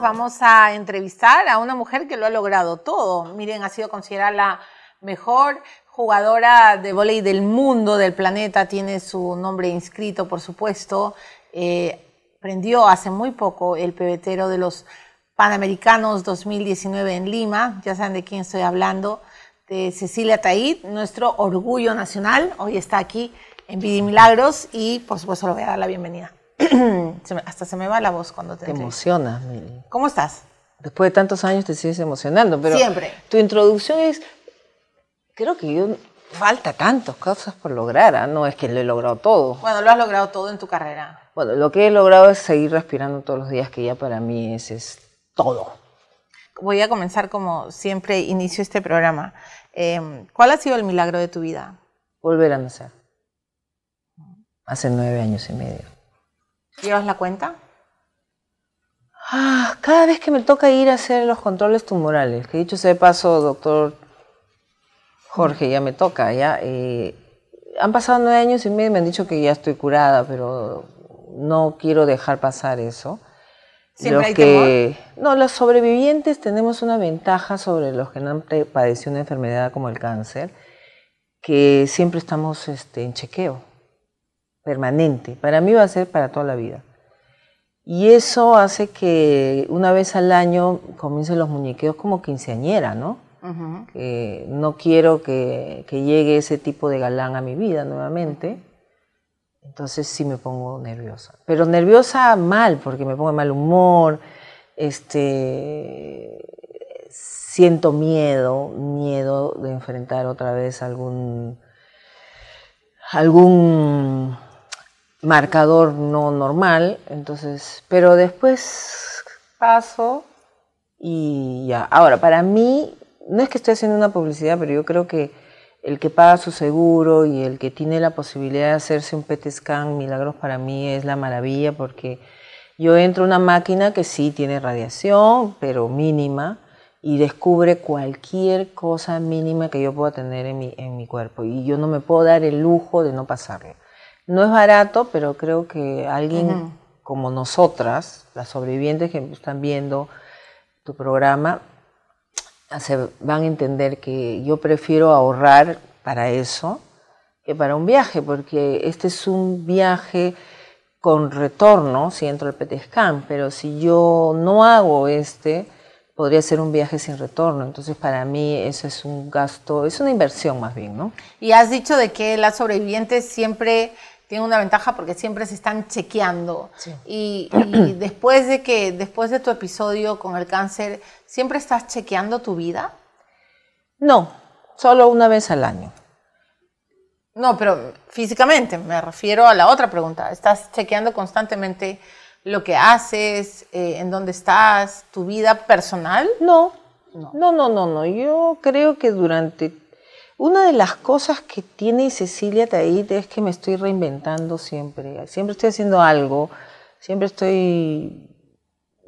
Vamos a entrevistar a una mujer que lo ha logrado todo. Miren, ha sido considerada la mejor jugadora de voleibol del mundo, del planeta, tiene su nombre inscrito, por supuesto. Eh, prendió hace muy poco el pebetero de los Panamericanos 2019 en Lima. Ya saben de quién estoy hablando, de Cecilia Taid, nuestro orgullo nacional. Hoy está aquí en Vidi Milagros y por supuesto le voy a dar la bienvenida. hasta se me va la voz cuando te... Te emocionas, ¿Cómo estás? Después de tantos años te sigues emocionando, pero... Siempre. Tu introducción es... Creo que falta tantas cosas por lograr. ¿ah? No es que lo he logrado todo. Bueno, lo has logrado todo en tu carrera. Bueno, lo que he logrado es seguir respirando todos los días, que ya para mí es, es todo. Voy a comenzar como siempre inicio este programa. Em, ¿Cuál ha sido el milagro de tu vida? Volver a nacer. Hace nueve años y medio. ¿Llevas la cuenta? Ah, cada vez que me toca ir a hacer los controles tumorales, que dicho sea de paso, doctor Jorge, ya me toca, ya. Eh, han pasado nueve años y medio, y me han dicho que ya estoy curada, pero no quiero dejar pasar eso. Siempre hay que, No, los sobrevivientes tenemos una ventaja sobre los que no han padecido una enfermedad como el cáncer, que siempre estamos este, en chequeo permanente. Para mí va a ser para toda la vida. Y eso hace que una vez al año comiencen los muñequeos como quinceañera, ¿no? no quiero que, llegue ese tipo de galán a mi vida nuevamente. Entonces sí me pongo nerviosa. Pero nerviosa mal, porque me pongo de mal humor, este, siento miedo, miedo de enfrentar otra vez algún, algún marcador no normal. Entonces, pero después paso y ya. Ahora, para mí, no es que estoy haciendo una publicidad, pero yo creo que el que paga su seguro y el que tiene la posibilidad de hacerse un PET scan, milagros para mí es la maravilla porque yo entro a una máquina que sí tiene radiación, pero mínima, y descubre cualquier cosa mínima que yo pueda tener en mi, cuerpo. Y yo no me puedo dar el lujo de no pasarlo. No es barato, pero creo que alguien como nosotras, las sobrevivientes que están viendo tu programa, van a entender que yo prefiero ahorrar para eso que para un viaje, porque este es un viaje con retorno si entro al Petescan, pero si yo no hago este, podría ser un viaje sin retorno. Entonces, para mí eso es un gasto, es una inversión más bien, ¿no? Y has dicho de que las sobrevivientes siempre tiene una ventaja porque siempre se están chequeando. Y, después de que, después de tu episodio con el cáncer, ¿siempre estás chequeando tu vida? No, solo una vez al año. No, pero físicamente, me refiero a la otra pregunta. ¿Estás chequeando constantemente lo que haces, eh, en dónde estás, tu vida personal? no, no, no, no. no. Yo creo que durante una de las cosas que tiene Cecilia Taid es que me estoy reinventando siempre. Siempre estoy haciendo algo, siempre estoy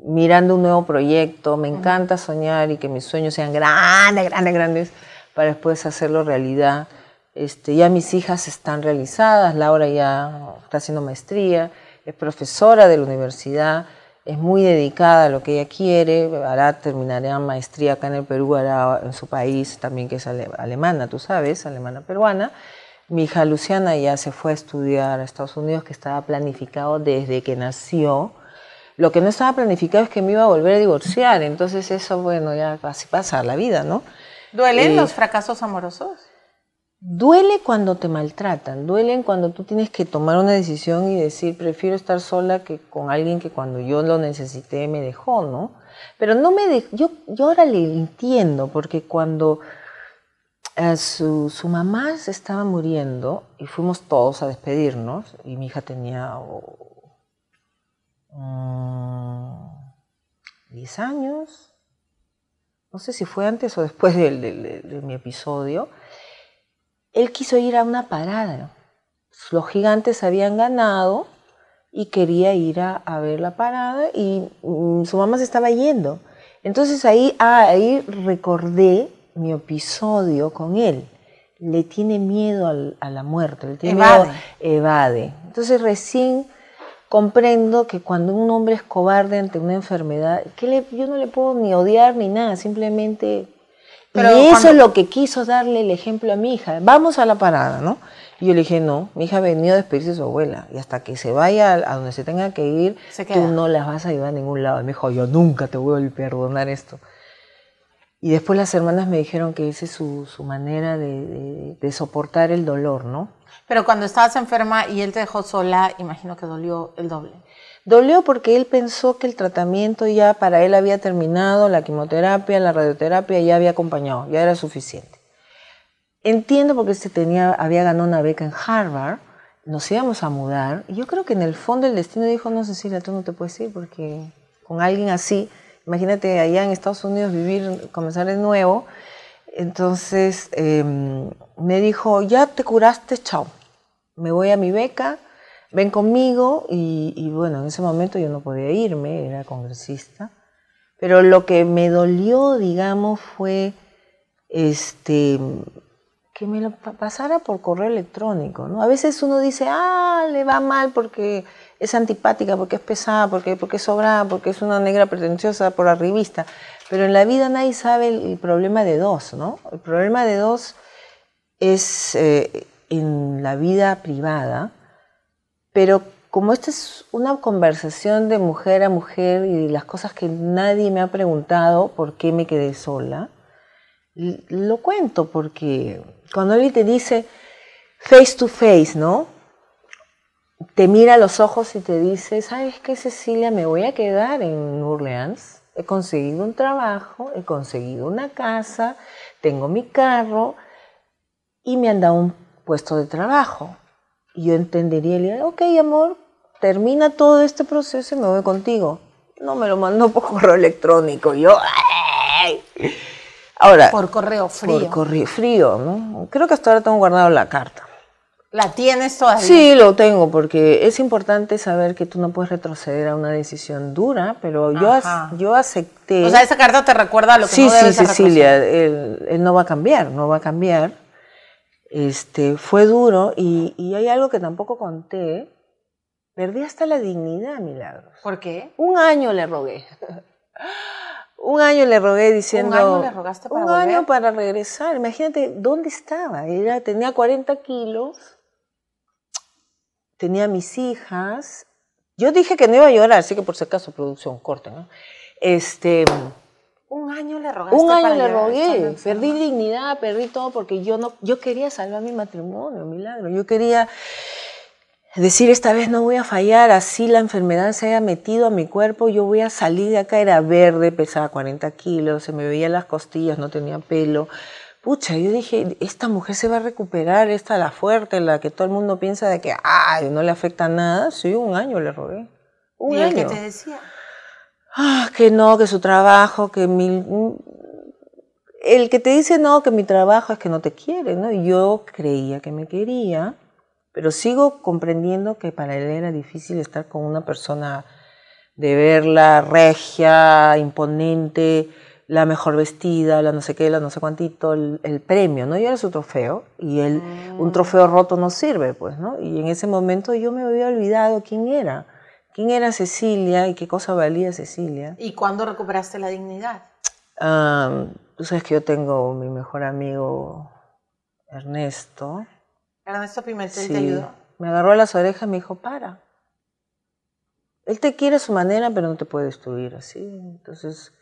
mirando un nuevo proyecto. Me encanta soñar y que mis sueños sean grandes, grandes, grandes, para después hacerlo realidad. Este, ya mis hijas están realizadas, Laura ya está haciendo maestría, es profesora de la universidad es muy dedicada a lo que ella quiere, hará, terminará maestría acá en el Perú, hará en su país también que es alemana, tú sabes, alemana peruana. Mi hija Luciana ya se fue a estudiar a Estados Unidos, que estaba planificado desde que nació. Lo que no estaba planificado es que me iba a volver a divorciar, entonces eso, bueno, ya casi pasa la vida, ¿no? ¿Duelen eh, los fracasos amorosos? Duele cuando te maltratan, duelen cuando tú tienes que tomar una decisión y decir, prefiero estar sola que con alguien que cuando yo lo necesité me dejó, ¿no? Pero no me dejó, yo, yo ahora le entiendo, porque cuando eh, su, mamá se estaba muriendo y fuimos todos a despedirnos, y mi hija tenía 10 mm, años, no sé si fue antes o después de mi episodio, él quiso ir a una parada. Pues, los gigantes habían ganado y quería ir a, ver la parada y mm, su mamá se estaba yendo. Entonces ahí, ah, ahí recordé mi episodio con él. Le tiene miedo a la muerte, le tiene evade. evade. Entonces recién comprendo que cuando un hombre es cobarde ante una enfermedad, que yo no le puedo ni odiar ni nada, simplemente y eso es lo que quiso darle el ejemplo a mi hija. Vamos a la parada, ¿no? Y yo le dije, no, mi hija ha venido a despedirse de su abuela. Y hasta que se vaya a donde se tenga que ir, tú no las vas a llevar a ningún lado. Y me dijo, yo nunca te voy a perdonar esto. Y después las hermanas me dijeron que esa es su, manera de, soportar el dolor, ¿no? Pero cuando estabas enferma y él te dejó sola, imagino que dolió el doble. Dolió porque él pensó que el tratamiento ya para él había terminado, la quimioterapia, la radioterapia ya había acompañado, ya era suficiente. Entiendo porque se este tenía, había ganado una beca en Harvard, nos íbamos a mudar. Y yo creo que en el fondo el destino dijo, no Cecilia, tú no te puedes ir porque con alguien así, imagínate allá en Estados Unidos vivir, comenzar de nuevo. Entonces em, me dijo, ya te curaste, chao. Me voy a mi beca, ven conmigo y, bueno, en ese momento yo no podía irme, era congresista, pero lo que me dolió, digamos, fue este que me lo pasara por correo electrónico, ¿no? A veces uno dice, ah, le va mal porque es antipática, porque es pesada, porque, porque es sobrada, porque es una negra pretenciosa por la revista. pero en la vida nadie sabe el, problema de dos, ¿no? El problema de dos es eh, en la vida privada, pero como esta es una conversación de mujer a mujer y las cosas que nadie me ha preguntado por qué me quedé sola, lo cuento porque cuando él te dice face to face, ¿no? Te mira a los ojos y te dice, ¿sabes que Cecilia? Me voy a quedar en Orleans. He conseguido un trabajo, he conseguido una casa, tengo mi carro y me han dado un puesto de trabajo yo entendería, le diría, ok, amor, termina todo este proceso y me voy contigo. No me lo mandó por correo electrónico. Yo, ¡ay! Ahora. Por correo frío. Por correo frío, ¿no? Creo que hasta ahora tengo guardado la carta. ¿La tienes todavía? Sí, lo tengo, porque es importante saber que tú no puedes retroceder a una decisión dura, pero yo, yo acepté. O sea, esa carta te recuerda lo que no debes Sí, Cecilia, él no va a cambiar, no va a cambiar este, fue duro y, hay algo que tampoco conté. Perdí hasta la dignidad, Milagros. ¿Por qué? Un año le rogué. un año le rogué diciendo... ¿Un año le rogaste para Un año para regresar. Imagínate, ¿dónde estaba? Ella tenía 40 kilos, tenía mis hijas. Yo dije que no iba a llorar, así que por si acaso, producción, corta, ¿no? Este... Un año le rogué, Un año le rogué. Perdí dignidad, perdí todo porque yo no, yo quería salvar mi matrimonio, milagro. Yo quería decir esta vez no voy a fallar, así la enfermedad se haya metido a mi cuerpo, yo voy a salir de acá, era verde, pesaba 40 kilos, se me veían las costillas, no tenía pelo. Pucha, yo dije, esta mujer se va a recuperar, esta la fuerte, la que todo el mundo piensa de que, ay, no le afecta nada. Sí, un año le rogué. Un año. te decía? Ah, que no, que su trabajo, que mi... El que te dice no, que mi trabajo es que no te quiere, ¿no? Yo creía que me quería, pero sigo comprendiendo que para él era difícil estar con una persona de verla regia, imponente, la mejor vestida, la no sé qué, la no sé cuántito, el, premio, ¿no? Yo era su trofeo y él, un mm. trofeo roto no sirve, pues, ¿no? Y en ese momento yo me había olvidado quién era quién era Cecilia y qué cosa valía Cecilia. ¿Y cuándo recuperaste la dignidad? Ah, tú sabes que yo tengo mi mejor amigo Ernesto. Ernesto Pimentel te ayudó. Me agarró a las orejas y me dijo, para. Él te quiere a su manera, pero no te puede destruir así. Entonces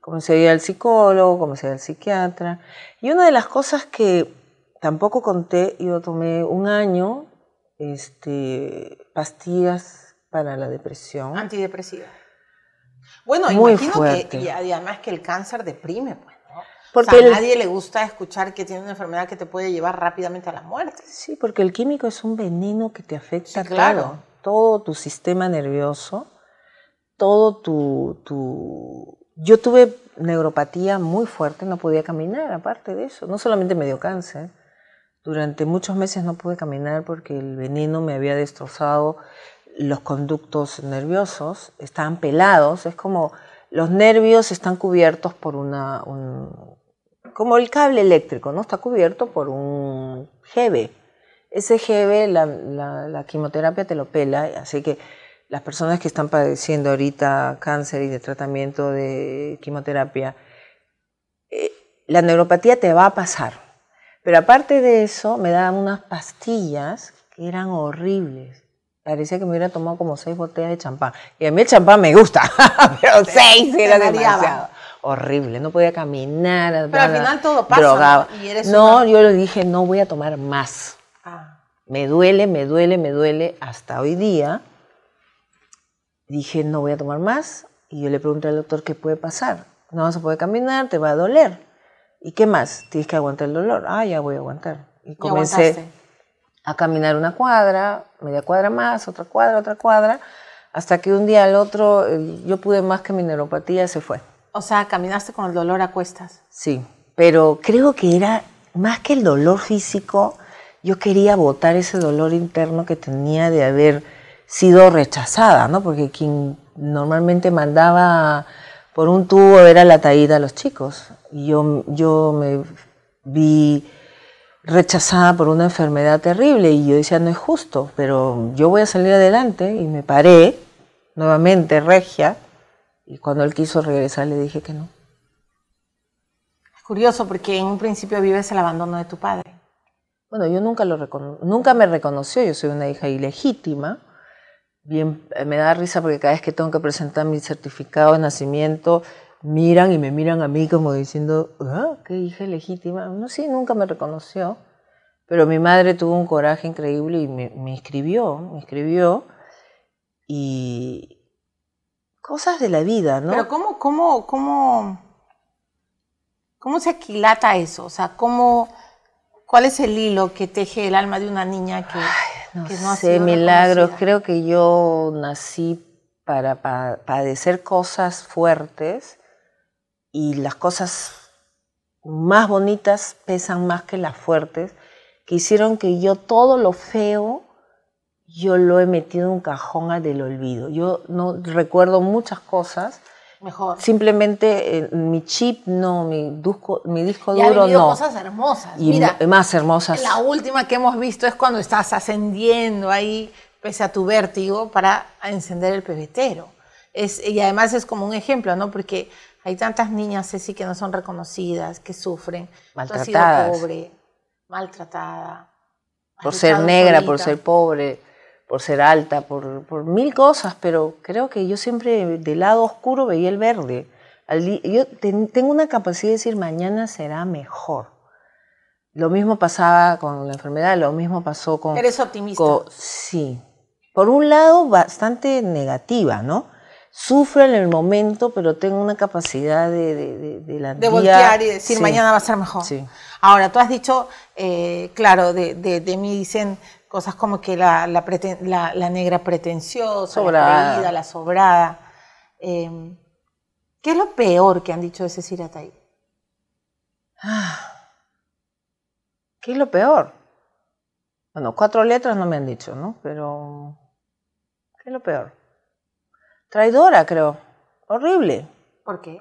comencé a ir al psicólogo, comencé a ir al psiquiatra. Y una de las cosas que tampoco conté, yo tomé un año este, pastillas para la depresión. Antidepresiva. Bueno, imagino que y además que el cáncer deprime, pues, Porque a nadie le gusta escuchar que tiene una enfermedad que te puede llevar rápidamente a la muerte. Sí, porque el químico es un veneno que te afecta, claro. todo tu sistema nervioso, todo tu, tu... Yo tuve neuropatía muy fuerte, no podía caminar, aparte de eso. No solamente me dio cáncer, durante muchos meses no pude caminar porque el veneno me había destrozado los conductos nerviosos están pelados, es como los nervios están cubiertos por una, un, como el cable eléctrico, ¿no? Está cubierto por un jebe. Ese jebe, la, la, quimioterapia te lo pela, así que las personas que están padeciendo ahorita cáncer y de tratamiento de quimioterapia, eh, la neuropatía te va a pasar. Pero aparte de eso, me daban unas pastillas que eran horribles. Parecía que me hubiera tomado como seis botellas de champán. Y a mí el champán me gusta, pero seis era demasiado. Horrible, no podía caminar. Pero al final todo pasa. no, yo le dije, no voy a tomar más. Ah. Me duele, me duele, me duele. Hasta hoy día dije, no voy a tomar más. Y yo le pregunté al doctor, ¿qué puede pasar? No vas a poder caminar, te va a doler. ¿Y qué más? Tienes que aguantar el dolor. Ah, ya voy a aguantar. Y comencé a caminar una cuadra, media cuadra más, otra cuadra, otra cuadra, hasta que un día al otro eh, yo pude más que mi neuropatía se fue. O sea, caminaste con el dolor a cuestas. Sí, pero creo que era más que el dolor físico, yo quería botar ese dolor interno que tenía de haber sido rechazada, ¿no? Porque quien normalmente mandaba por un tubo era la taída a los chicos. Y yo, yo me vi rechazada por una enfermedad terrible y yo decía, no es justo, pero yo voy a salir adelante y me paré nuevamente regia y cuando él quiso regresar le dije que no. Es curioso porque en un principio vives el abandono de tu padre. Bueno, yo nunca, lo nunca me reconoció, yo soy una hija ilegítima. Bien, eh, me da risa porque cada vez que tengo que presentar mi certificado de nacimiento, miran y me miran a mí como diciendo, ah, qué hija legítima. No sé, nunca me reconoció, pero mi madre tuvo un coraje increíble y me, escribió me escribió y cosas de la vida, ¿no? Pero ¿cómo, cómo, cómo, cómo se aquilata eso? O sea, ¿cómo, ¿cuál es el hilo que teje el alma de una niña que... no, que no sé, milagros. Creo que yo nací para padecer cosas fuertes y las cosas más bonitas pesan más que las fuertes, que hicieron que yo todo lo feo, yo lo he metido en un cajón del olvido. Yo no recuerdo muchas cosas. Mejor. Simplemente eh, mi chip no, mi, disco mi disco y ha cosas hermosas. Y más hermosas. La última que hemos visto es cuando estás ascendiendo ahí, pese a tu vértigo, para encender el pebetero. Es, y además es como un ejemplo, ¿no? Porque hay tantas niñas, Ceci, que no son reconocidas, que sufren. Maltratadas. pobre, maltratada. Por ser negra, por ser pobre, por ser alta, por, por, mil cosas, pero creo que yo siempre del lado oscuro veía el verde. yo tengo una capacidad de decir mañana será mejor. Lo mismo pasaba con la enfermedad, lo mismo pasó con... Eres optimista. sí. Por un lado, bastante negativa, ¿no? sufro en el momento, pero tengo una capacidad de... De, voltear y decir, mañana va a ser mejor. Ahora, tú has dicho, eh, claro, de, mí dicen cosas como que la, negra pretenciosa, la creída, la sobrada. Em, ¿Qué es lo peor que han dicho de Cecilia Tay? Ah. ¿Qué es lo peor? Bueno, cuatro letras no me han dicho, ¿no? Pero, ¿qué es lo peor? traidora, creo. Horrible. ¿Por qué?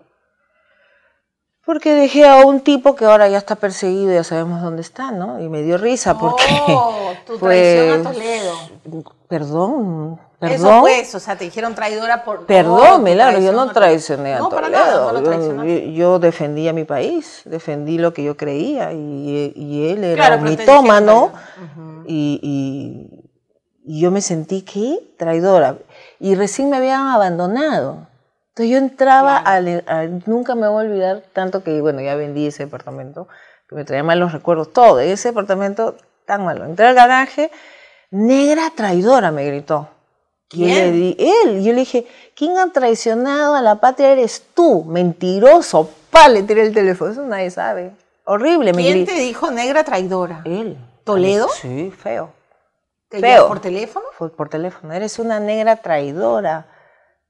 Porque dejé a un tipo que ahora ya está perseguido, ya sabemos dónde está, ¿no? Y me dio risa porque... Oh, tu traición a pues, Toledo. Perdón, perdón. Eso pues, eso, o sea, te dijeron traidora por... Perdón, Milagro, yo no traicioné a no, Toledo. Para nada, no lo yo, yo, defendí a mi país, defendí lo que yo creía y, él era mi un mitómano y y yo me sentí que traidora. Y recién me habían abandonado. Entonces yo entraba, nunca me voy a olvidar, tanto que, bueno, ya vendí ese departamento, que me traía malos recuerdos, todo, ese departamento tan malo. Entré al garaje, negra traidora me gritó. ¿Quién? Le, él, yo le dije, ¿quién ha traicionado a la patria eres tú? Mentiroso, pa, le tiré el teléfono, eso nadie sabe. Horrible, me ¿Quién te dijo negra traidora? Él. ¿Toledo? Sí, feo. ¿Te feo. por teléfono? Pues, por teléfono. Eres una negra traidora.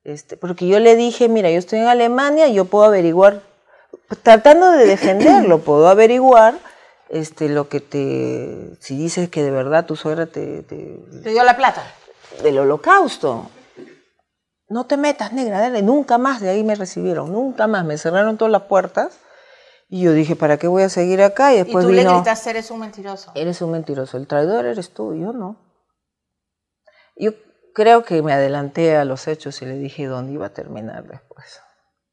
Este, porque yo le dije, mira, yo estoy en Alemania, yo puedo averiguar, pues, tratando de defenderlo, puedo averiguar este, lo que te, si dices que de verdad tu suegra te... Te, dio la plata. Del holocausto. No te metas, negra, dale, nunca más de ahí me recibieron, nunca más, me cerraron todas las puertas. Y yo dije, ¿para qué voy a seguir acá? Y después ¿Y tú le gritaste, eres un mentiroso. Eres un mentiroso, el traidor eres tú, yo no. Yo creo que me adelanté a los hechos y le dije dónde iba a terminar después.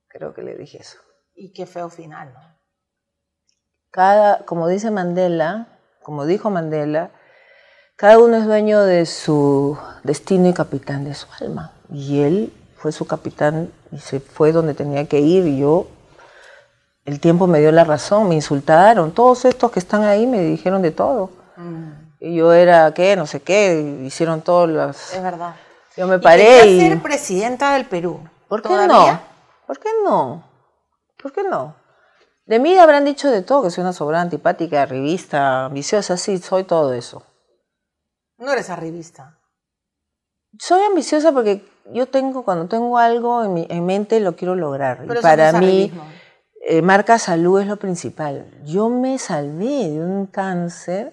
Creo que le dije eso. Y qué feo final, ¿no? Cada, como dice Mandela, como dijo Mandela, cada uno es dueño de su destino y capitán de su alma. Y él fue su capitán y se fue donde tenía que ir. Y yo, el tiempo me dio la razón, me insultaron. Todos estos que están ahí me dijeron de todo yo era qué, no sé qué, hicieron todas las... Es verdad. Yo me paré y... ser presidenta del Perú. ¿Por qué no? ¿Por qué no? ¿Por qué no? De mí habrán dicho de todo, que soy una sobrada antipática, revista, ambiciosa, sí, soy todo eso. No eres arribista. Soy ambiciosa porque yo tengo, cuando tengo algo en, mi, en mente, lo quiero lograr. y para mí, eh, marca salud es lo principal. Yo me salvé de un cáncer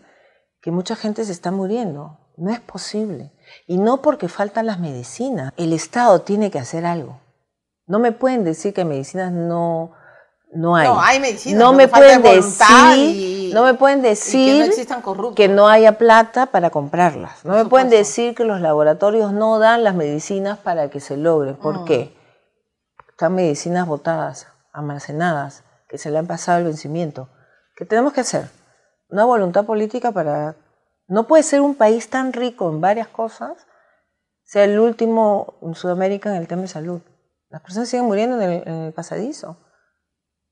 que mucha gente se está muriendo. No es posible. Y no porque faltan las medicinas. El Estado tiene que hacer algo. No me pueden decir que medicinas no, no hay. No hay medicinas. No, me pueden decir, no me pueden decir que no, haya plata para comprarlas. No me pueden decir que los laboratorios no dan las medicinas para que se logren. ¿Por mm. qué? Están medicinas botadas, almacenadas, que se le han pasado el vencimiento. ¿Qué tenemos que hacer? una voluntad política para... No puede ser un país tan rico en varias cosas, sea el último en Sudamérica en el tema de salud. Las personas siguen muriendo en el, pasadizo.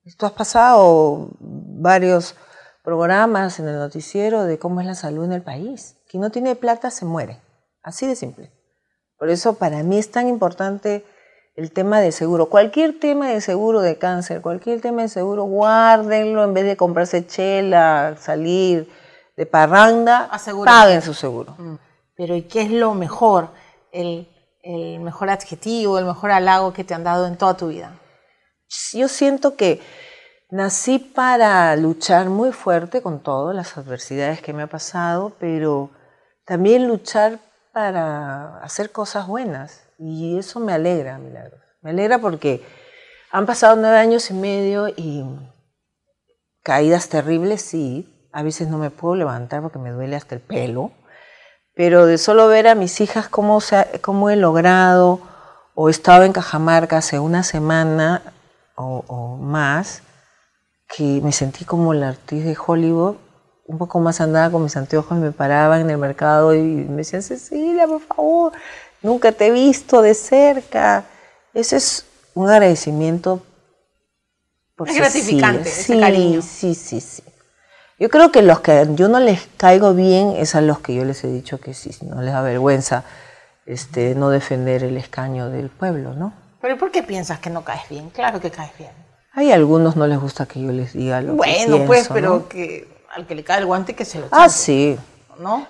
Esto has pasado varios programas en el noticiero de cómo es la salud en el país. Quien no tiene plata se muere, así de simple. Por eso para mí es tan importante el tema de seguro, cualquier tema de seguro de cáncer, cualquier tema de seguro, guárdenlo en vez de comprarse chela, salir de parranda, paguen su seguro. Mm. Pero ¿y qué es lo mejor, el, el mejor adjetivo, el mejor halago que te han dado en toda tu vida? Yo siento que nací para luchar muy fuerte con todas las adversidades que me ha pasado, pero también luchar para hacer cosas buenas. Y eso me alegra, Milagros. Me alegra porque han pasado nueve años y medio y caídas terribles, sí. A veces no me puedo levantar porque me duele hasta el pelo. Pero de solo ver a mis hijas cómo, se cómo he logrado o he estado en Cajamarca hace una semana o, más, que me sentí como la artista de Hollywood, un poco más andada con mis anteojos y me paraban en el mercado y me decían, Cecilia, por favor, nunca te he visto de cerca. Ese es un agradecimiento. es gratificante, sí, ese cariño. Sí, sí, sí. Yo creo que los que yo no les caigo bien es a los que yo les he dicho que sí, no les da vergüenza este, no defender el escaño del pueblo, ¿no? Pero ¿por qué piensas que no caes bien? Claro que caes bien. Hay algunos no les gusta que yo les diga lo bueno, pienso. Bueno, pues, pero que al que le cae el guante que se lo chante. Ah, sí.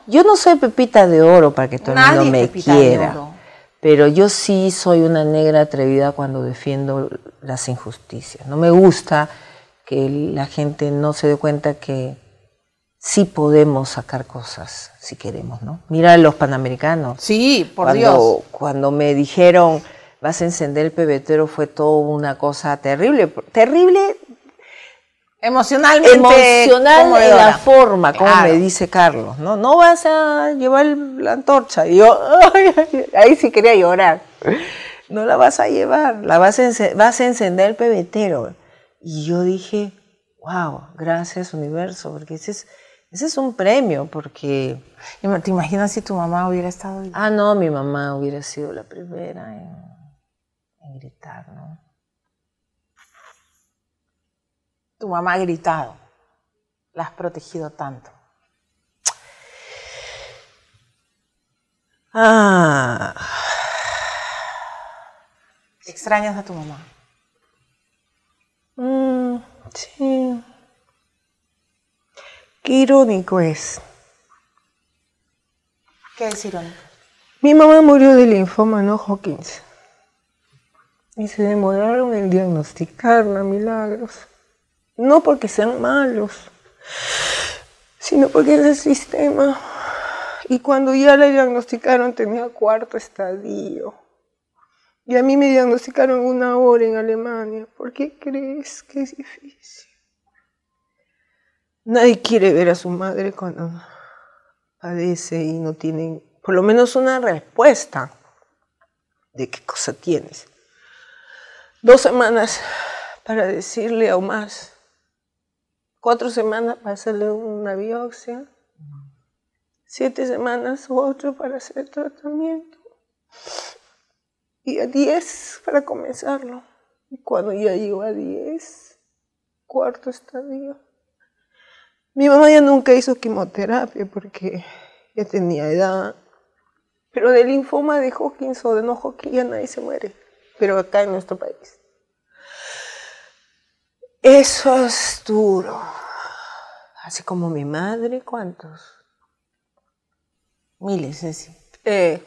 Yo no soy pepita de oro para que todo el mundo me quiera. Pero yo sí soy una negra atrevida cuando defiendo las injusticias. No me gusta que la gente no se dé cuenta que sí podemos sacar cosas si queremos, ¿no? Mira a los panamericanos. Sí, por Dios. Cuando me dijeron vas a encender el pebetero fue todo una cosa terrible, terrible emocionalmente emocional la forma como me dice Carlos no no vas a llevar la antorcha y yo ahí sí quería llorar no la vas a llevar la vas a vas a encender el pebetero y yo dije wow gracias universo porque ese es es un premio porque te imaginas si tu mamá hubiera estado ahí? ah no mi mamá hubiera sido la primera en, en gritar no Tu mamá ha gritado, la has protegido tanto. Ah. ¿Extrañas a tu mamá? Mm, sí. Qué irónico es. ¿Qué es irónico? Mi mamá murió de linfoma no Hawkins. Y se demoraron en diagnosticarla, milagros. No porque sean malos, sino porque es el sistema. Y cuando ya la diagnosticaron tenía cuarto estadio. Y a mí me diagnosticaron una hora en Alemania. ¿Por qué crees que es difícil? Nadie quiere ver a su madre cuando padece y no tienen por lo menos una respuesta de qué cosa tienes. Dos semanas para decirle a más cuatro semanas para hacerle una biopsia, siete semanas u ocho para hacer tratamiento y a diez para comenzarlo. Y cuando ya llegó a diez, cuarto estadio, mi mamá ya nunca hizo quimioterapia porque ya tenía edad. Pero del linfoma de Hawkins o de no Hawkins ya nadie se muere, pero acá en nuestro país. Eso es duro. Así como mi madre, ¿cuántos? Miles, sí. Eh.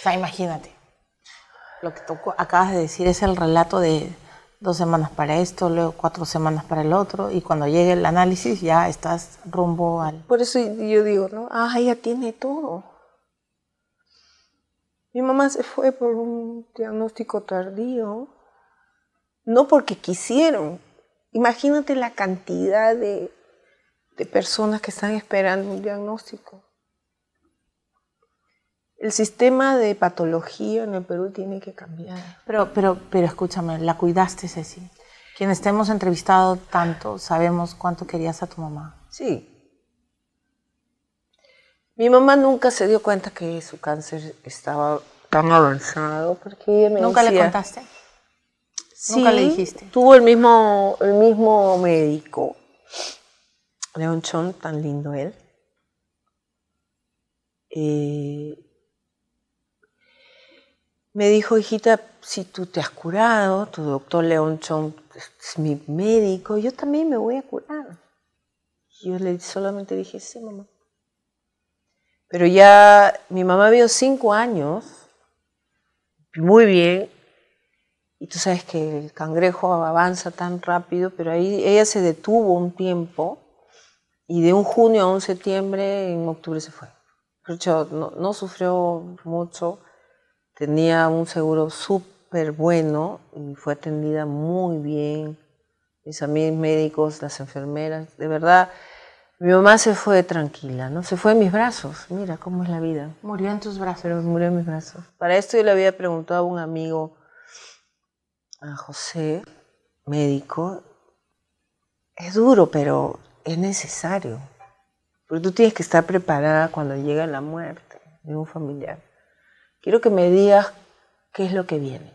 O sea, imagínate. Lo que tú acabas de decir es el relato de dos semanas para esto, luego cuatro semanas para el otro, y cuando llegue el análisis ya estás rumbo al... Por eso yo digo, ¿no? Ah, ya tiene todo. Mi mamá se fue por un diagnóstico tardío no porque quisieron. Imagínate la cantidad de, personas que están esperando un diagnóstico. El sistema de patología en el Perú tiene que cambiar. Pero, pero, pero escúchame, la cuidaste, Ceci. Quienes te hemos entrevistado tanto sabemos cuánto querías a tu mamá. Sí. Mi mamá nunca se dio cuenta que su cáncer estaba tan avanzado porque ¿Nunca le contaste? Sí, le dijiste. Tuvo el mismo, el mismo médico. tan lindo él. Eh, me dijo, hijita, si tú te has curado, tu doctor León Chon es mi médico, yo también me voy a curar. Yo le solamente dije, sí, mamá. Pero ya mi mamá vio cinco años, muy bien, y tú sabes que el cangrejo avanza tan rápido, pero ahí ella se detuvo un tiempo y de un junio a un septiembre, en octubre se fue. no, sufrió mucho, tenía un seguro súper bueno y fue atendida muy bien. Mis amigos médicos, las enfermeras, de verdad, mi mamá se fue tranquila, ¿no? Se fue en mis brazos. Mira cómo es la vida. Murió en tus brazos. Pero murió en mis brazos. Para esto yo le había preguntado a un amigo, a José, médico, es duro, pero es necesario. Porque tú tienes que estar preparada cuando llega la muerte de un familiar. Quiero que me digas qué es lo que viene.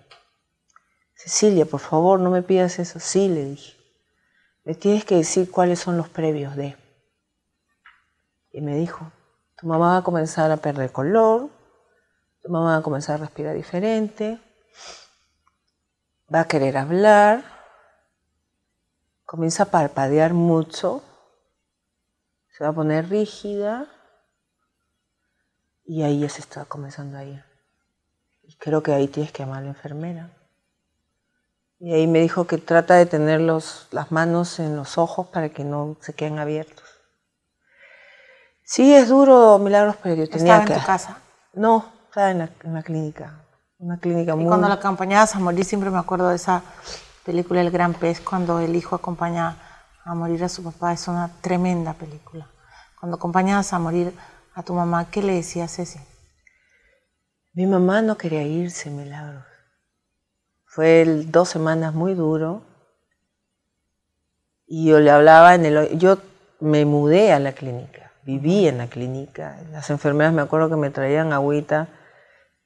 Cecilia, por favor, no me pidas eso. Sí, le dije. Me tienes que decir cuáles son los previos de. Y me dijo, tu mamá va a comenzar a perder color, tu mamá va a comenzar a respirar diferente, va a querer hablar, comienza a parpadear mucho, se va a poner rígida y ahí ya se está comenzando a ir. Y creo que ahí tienes que llamar a la enfermera. Y ahí me dijo que trata de tener las manos en los ojos para que no se queden abiertos. Sí, es duro, Milagros, pero yo tenía ¿Estaba en tu casa? No, estaba en la, en la clínica. Una clínica muy... Y cuando la acompañabas a morir, siempre me acuerdo de esa película El Gran Pez, cuando el hijo acompaña a morir a su papá, es una tremenda película. Cuando acompañabas a morir a tu mamá, ¿qué le decías Ceci? Mi mamá no quería irse, Milagros. Fue el, dos semanas muy duro. Y yo le hablaba en el... Yo me mudé a la clínica, viví en la clínica. Las enfermeras me acuerdo que me traían agüita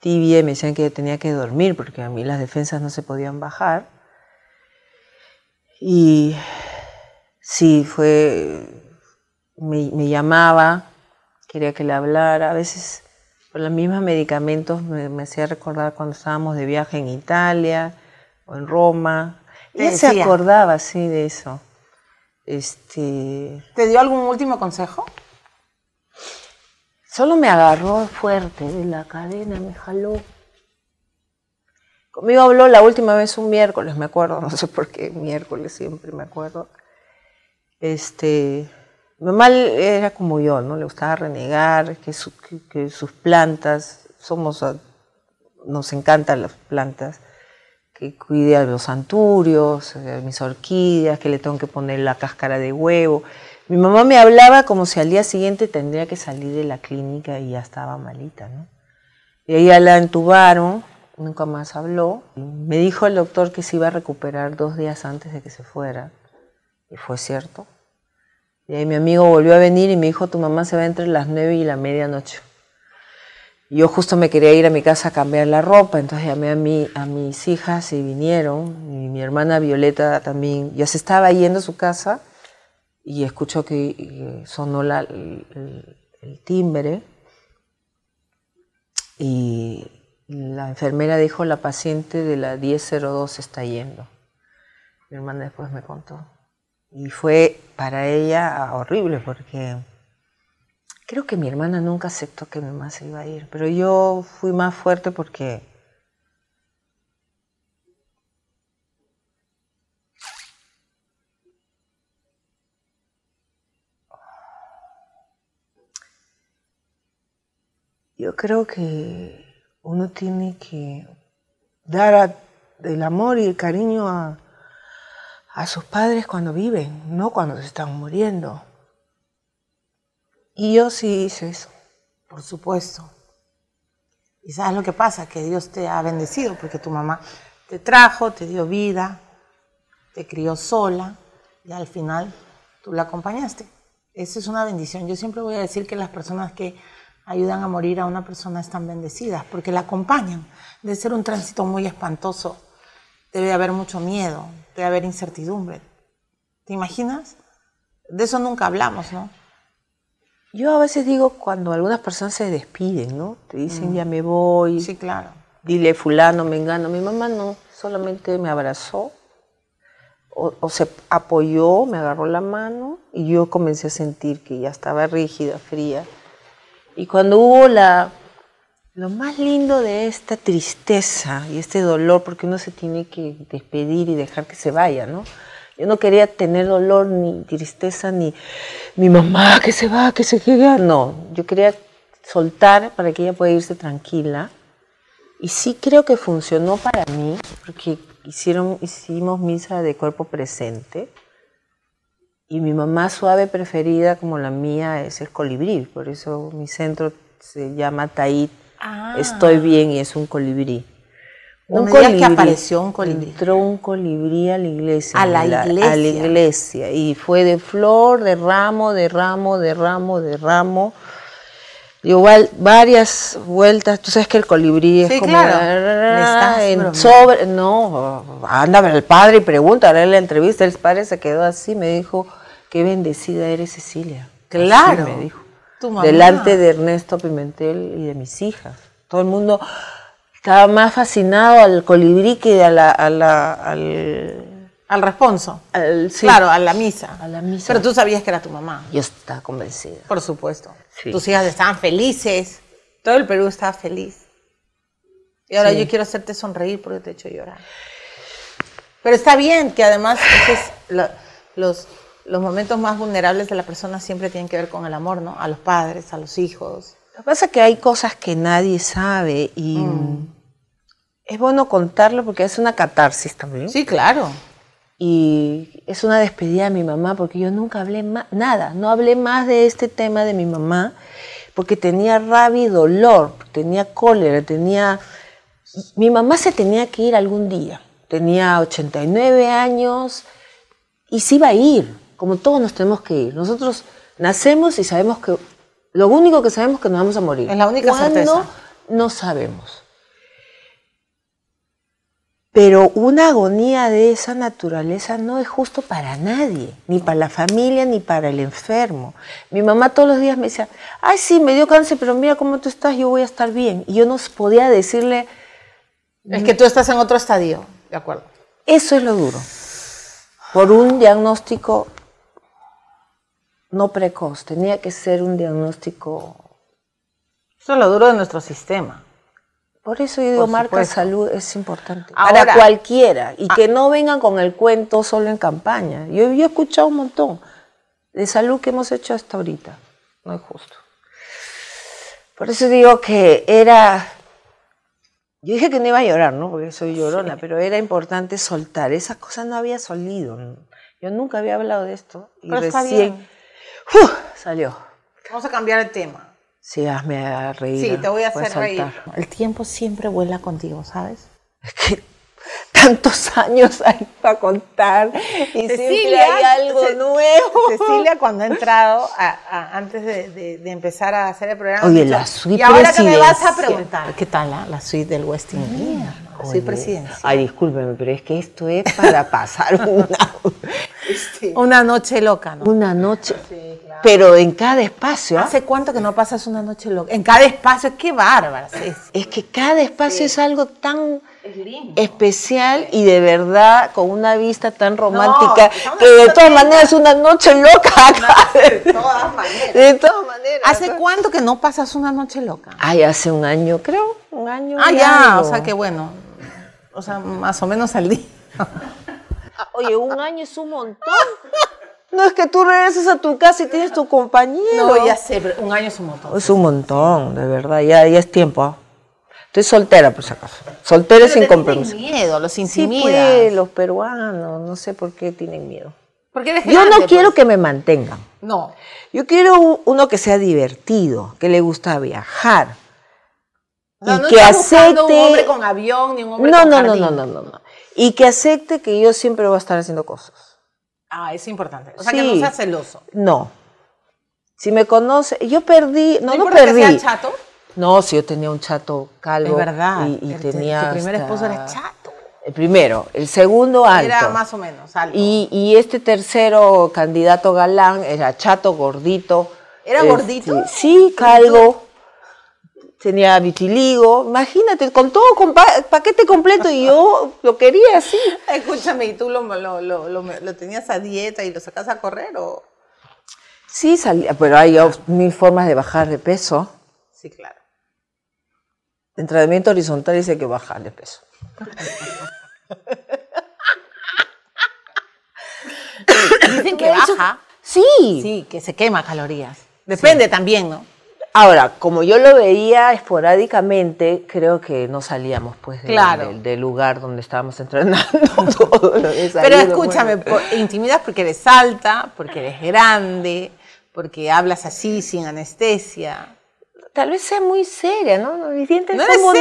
tibia y me decían que tenía que dormir porque a mí las defensas no se podían bajar. Y sí, fue, me, llamaba, quería que le hablara. A veces por los mismos medicamentos me, hacía recordar cuando estábamos de viaje en Italia o en Roma. Y se acordaba, sí, de eso. Este ¿Te dio algún último consejo? Solo me agarró fuerte de la cadena, me jaló. Conmigo habló la última vez un miércoles, me acuerdo, no sé por qué miércoles siempre me acuerdo. Este, mi mamá era como yo, ¿no? Le gustaba renegar, que, sus plantas, somos, ah, nos encantan las plantas, que cuide a los anturios, a mis orquídeas, que le tengo que poner la cáscara de huevo. Mi mamá me hablaba como si al día siguiente tendría que salir de la clínica y ya estaba malita, ¿no? Y ella la entubaron, nunca más habló. Me dijo el doctor que se iba a recuperar dos días antes de que se fuera, y fue cierto. Y ahí mi amigo volvió a venir y me dijo, tu mamá se va entre las nueve y la medianoche. Y yo justo me quería ir a mi casa a cambiar la ropa, entonces llamé a, mi, a mis hijas y vinieron. Y mi hermana Violeta también ya se estaba yendo a su casa y escucho que sonó el, timbre y la enfermera dijo, la paciente de la 1002 está yendo. Mi hermana después me contó. Y fue para ella horrible porque creo que mi hermana nunca aceptó que mi mamá se iba a ir, pero yo fui más fuerte porque Yo creo que uno tiene que dar el amor y el cariño a, a sus padres cuando viven, no cuando se están muriendo. Y yo sí hice eso. Por supuesto. Y sabes lo que pasa, que Dios te ha bendecido porque tu mamá te trajo, te dio vida, te crió sola y al final tú la acompañaste. Esa es una bendición. Yo siempre voy a decir que las personas que ayudan a morir a una persona están bendecidas, porque la acompañan. Debe ser un tránsito muy espantoso, debe haber mucho miedo, debe haber incertidumbre. ¿Te imaginas? De eso nunca hablamos, ¿no? Yo a veces digo cuando algunas personas se despiden, ¿no? Te dicen mm. ya me voy. Sí, claro. Dile fulano, me engano. Mi mamá no, solamente me abrazó o, se apoyó, me agarró la mano y yo comencé a sentir que ya estaba rígida, fría y cuando hubo la... Lo más lindo de esta tristeza y este dolor, porque uno se tiene que despedir y dejar que se vaya, ¿no? Yo no quería tener dolor ni tristeza ni mi mamá que se va, que se queda. No, yo quería soltar para que ella pueda irse tranquila. Y sí creo que funcionó para mí, porque hicieron, hicimos misa de cuerpo presente. Y mi mamá suave preferida como la mía es el colibrí, por eso mi centro se llama Tait. Ah. Estoy bien y es un colibrí. un colibrí, que apareció un colibrí. Entró un colibrí a la iglesia. A la, iglesia. A la iglesia. Y fue de flor, de ramo, de ramo, de ramo, de ramo. Igual varias vueltas, tú sabes que el colibrí es como ah, sobre, no, anda al padre y pregunta, en la entrevista, el padre se quedó así, me dijo, qué bendecida eres Cecilia. Claro. me dijo. Delante de Ernesto Pimentel y de mis hijas. Todo el mundo estaba más fascinado al colibrí que a la, al... Al responso. Claro, a la misa. Pero tú sabías que era tu mamá. Yo estaba convencida. Por supuesto. Tus hijas estaban felices. Todo el Perú estaba feliz. Y ahora yo quiero hacerte sonreír porque te he hecho llorar. Pero está bien que además los, los momentos más vulnerables de la persona siempre tienen que ver con el amor, ¿no? A los padres, a los hijos. Lo que pasa es que hay cosas que nadie sabe y mm. es bueno contarlo porque es una catarsis también. Sí, claro. Y es una despedida a mi mamá porque yo nunca hablé más, nada, no hablé más de este tema de mi mamá porque tenía rabia y dolor, tenía cólera, tenía... Mi mamá se tenía que ir algún día, tenía 89 años y se iba a ir como todos nos tenemos que ir. Nosotros nacemos y sabemos que lo único que sabemos es que nos vamos a morir. Es la única certeza. No sabemos. Pero una agonía de esa naturaleza no es justo para nadie, ni para la familia, ni para el enfermo. Mi mamá todos los días me decía, ay sí, me dio cáncer, pero mira cómo tú estás, yo voy a estar bien. Y yo no podía decirle... Es que tú estás en otro estadio, de acuerdo. Eso es lo duro. Por un diagnóstico no precoz, tenía que ser un diagnóstico. Eso es lo duro de nuestro sistema. Por eso yo digo, marca salud es importante. para cualquiera. Y ah. que no vengan con el cuento solo en campaña. Yo, yo he escuchado un montón de salud que hemos hecho hasta ahorita. No es justo. Por eso digo que era. Yo dije que no iba a llorar, ¿no? Porque soy llorona, pero era importante soltar. Esas cosas no había solido. Yo nunca había hablado de esto. Pero y recién Uf, salió. Vamos a cambiar el tema. Sí, hazme reír. Sí, te voy a hacer reír. El tiempo siempre vuela contigo, ¿sabes? Es que tantos años hay para contar y siempre hay algo nuevo. Cecilia, cuando ha entrado, antes de, empezar a hacer el programa, Oye, la suite y ahora que me vas a preguntar. ¿Qué tal ah? la, suite del Westin? Soy presidencia. Ay, discúlpeme, pero es que esto es para pasar una... Este, una noche loca, ¿no? Una noche. Pero en cada espacio. ¿ah? ¿Hace cuánto que no pasas una noche loca? En cada espacio, qué bárbara. Es, que cada espacio es algo tan especial y de verdad con una vista tan romántica que de todas maneras es una noche loca. de todas maneras. ¿Hace cuánto que no pasas una noche loca? Ay, hace un año, creo. Un año. Ah, ya, o sea que bueno. O sea, más o menos al día. Oye, un año es un montón. No es que tú regreses a tu casa y tienes tu compañero. No, ya sé, pero un año es un montón. Es un montón, de verdad, ya, ya es tiempo. ¿ah? Estoy soltera, por si acaso. Soltera es sin compromiso. miedo, los pues, los peruanos, no sé por qué tienen miedo. Porque Yo no quiero pues? que me mantengan. No. Yo quiero uno que sea divertido, que le gusta viajar. y que acepte. con avión no, no, no, no, no, no, no y que acepte que yo siempre voy a estar haciendo cosas. Ah, es importante. O sea, que no sea celoso. No. Si me conoce, yo perdí, no, no, perdí. Que chato? No, si yo tenía un chato calvo. Es verdad. Y, el, Tu primer esposo era chato. El primero, el segundo alto. Era más o menos alto. Y, este tercero candidato galán era chato, gordito. ¿Era este, gordito? Sí, calvo tenía vitiligo, imagínate, con todo, con paquete completo, y yo lo quería así. Escúchame, ¿y tú lo, lo, lo, tenías a dieta y lo sacas a correr o...? Sí, salía, pero hay mil formas de bajar de peso. Sí, claro. entrenamiento horizontal dice que bajar de peso. Dicen que baja. Sí. Sí, que se quema calorías. Depende también, ¿no? Ahora, como yo lo veía esporádicamente, creo que no salíamos pues del, lugar donde estábamos entrenando. Pero pues. escúchame, intimidas porque eres alta, porque eres grande, porque hablas así sin anestesia. Tal vez sea muy seria, ¿no? Mis dientes no son eres Son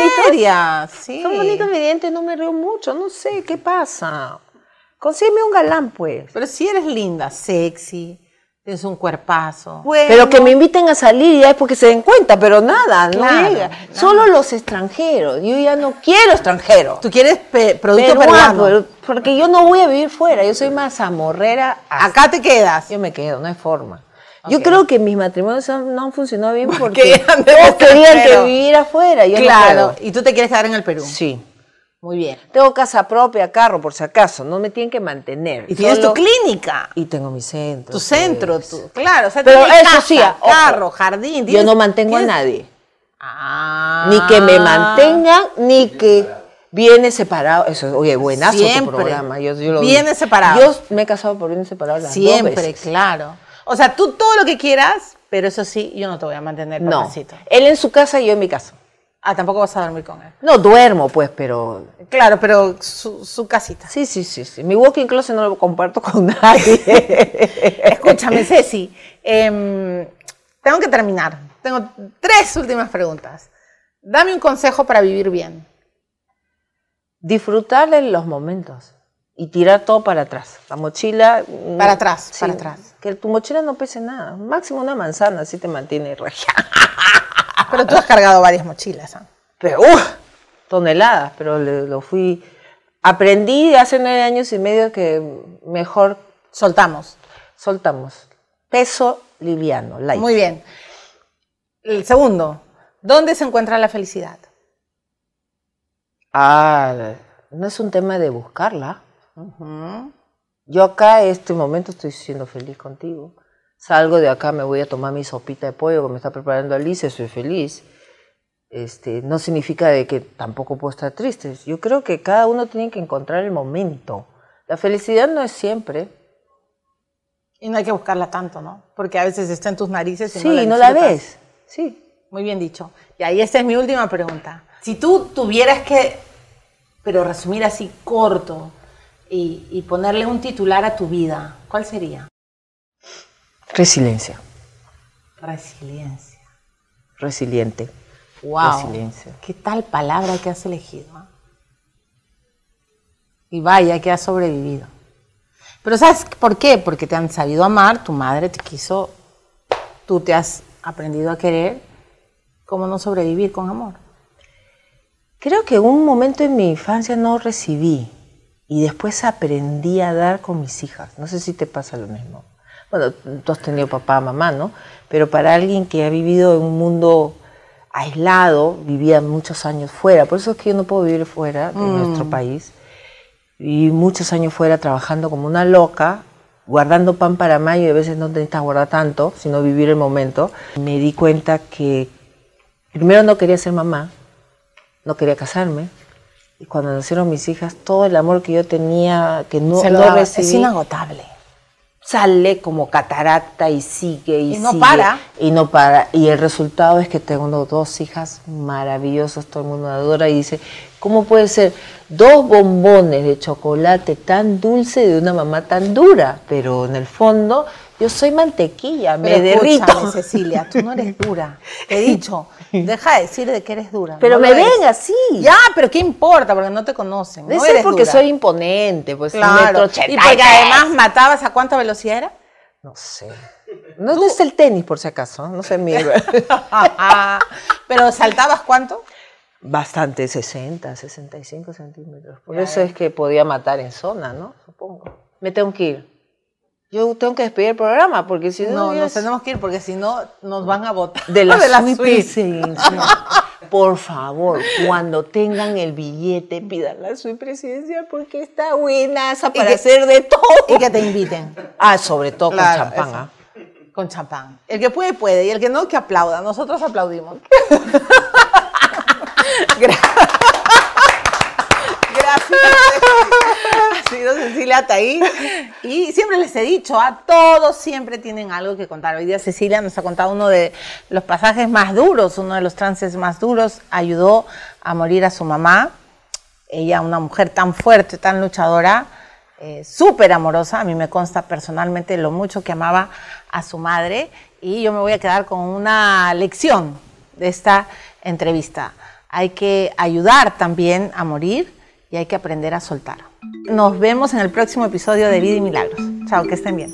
bonitos mis dientes, no me río mucho, no sé, ¿qué pasa? Consígueme un galán, pues. Pero si eres linda, sexy, es un cuerpazo. pero que me inviten a salir ya es porque se den cuenta, pero nada, nada. Solo los extranjeros. Yo ya no quiero extranjeros. ¿Tú quieres producto peruano? Porque yo no voy a vivir fuera, yo soy más amorrera. Acá te quedas. Yo me quedo, no hay forma. Yo creo que mis matrimonios no han funcionado bien porque, todos querían que viviera afuera. claro, y tú te quieres quedar en el Perú. Sí. Muy bien. Tengo casa propia, carro, por si acaso. No me tienen que mantener. Y tienes tu clínica. Y tengo mi centro. Tu centro, pues. tu, claro. O sea, Pero eso sí, carro, jardín. Yo no mantengo a nadie. Ah. Ni que me mantengan, ni que viene separado. Eso, oye, buenazo tu programa. Yo, viene separado. Yo me he casado por bienes separados Siempre, claro. O sea, tú todo lo que quieras, pero eso sí, yo no te voy a mantener. No. Él en su casa y yo en mi casa. Ah, tampoco vas a dormir con él. No, duermo pues, pero... Claro, pero su, casita. Sí, sí, sí, sí. Mi walking closet no lo comparto con nadie. Escúchame, Ceci. Em, tengo que terminar. Tengo tres últimas preguntas. Dame un consejo para vivir bien. Disfrutar en los momentos y tirar todo para atrás. La mochila. Mm, para atrás, para atrás. Que tu mochila no pese nada. Máximo una manzana, así te mantiene regia. Pero tú has cargado varias mochilas. ¿ah? Pero, ¡uh! toneladas, pero lo fui... Aprendí hace nueve años y medio que mejor... Soltamos. Soltamos. Peso liviano, light. Muy bien. El segundo, ¿dónde se encuentra la felicidad? Ah, no es un tema de buscarla. Yo acá, en este momento, estoy siendo feliz contigo salgo de acá, me voy a tomar mi sopita de pollo que me está preparando Alice, soy feliz. Este, no significa de que tampoco puedo estar triste. Yo creo que cada uno tiene que encontrar el momento. La felicidad no es siempre. Y no hay que buscarla tanto, ¿no? Porque a veces está en tus narices y no la, no la ves. Sí. Muy bien dicho. Y ahí esta es mi última pregunta. Si tú tuvieras que, pero resumir así corto y ponerle un titular a tu vida, ¿cuál sería? Resiliencia. Resiliencia. Resiliente. Wow. Resiliencia. ¿Qué tal palabra que has elegido? Y vaya que has sobrevivido. Pero ¿sabes por qué? Porque te han sabido amar, tu madre te quiso, tú te has aprendido a querer. ¿Cómo no sobrevivir con amor? Creo que un momento en mi infancia no recibí y después aprendí a dar con mis hijas. No sé si te pasa lo mismo bueno, tú has tenido papá, mamá, ¿no? Pero para alguien que ha vivido en un mundo aislado, vivía muchos años fuera, por eso es que yo no puedo vivir fuera de mm. nuestro país, y muchos años fuera trabajando como una loca, guardando pan para mayo, y a veces no necesitas guardar tanto, sino vivir el momento, me di cuenta que primero no quería ser mamá, no quería casarme, y cuando nacieron mis hijas, todo el amor que yo tenía, que no, Se lo Es inagotable sale como catarata y sigue y, no sigue, para. Y no para. Y el resultado es que tengo dos hijas maravillosas, todo el mundo adora y dice, ¿cómo puede ser dos bombones de chocolate tan dulce de una mamá tan dura? Pero en el fondo yo soy mantequilla, me Pero derrito. Cecilia, tú no eres dura. he dicho, deja de decir de que eres dura. Pero me ven así. Ya, pero ¿qué importa? Porque no te conocen. no ser porque soy imponente, pues Y además matabas a cuánta velocidad era? No sé. No, es el tenis, por si acaso, no sé mi. pero saltabas cuánto? Bastante, 60, 65 centímetros. Por eso es que podía matar en zona, ¿no? Supongo. Me tengo que ir yo tengo que despedir el programa porque si no. No, nos tenemos que ir porque si no nos van a votar. De la, de la suite. Por favor, cuando tengan el billete, pidan la suite presidencial porque está buena para hacer de todo. Y que te inviten. Ah, sobre todo con champán. ¿ah? Con champán. El que puede, puede. Y el que no, que aplauda. Nosotros aplaudimos. Gracias. Gracias. Ha sido Cecilia ahí he dicho, a ¿ah? todos siempre tienen algo que contar. Hoy día Cecilia nos ha contado uno de los pasajes más duros, uno de los trances más duros. Ayudó a morir a su mamá. Ella, una mujer tan fuerte, tan luchadora, eh, súper amorosa. A mí me consta personalmente lo mucho que amaba a su madre. Y yo me voy a quedar con una lección de esta entrevista. Hay que ayudar también a morir y hay que aprender a soltar. Nos vemos en el próximo episodio de Vida y Milagros. Chao, que estén bien.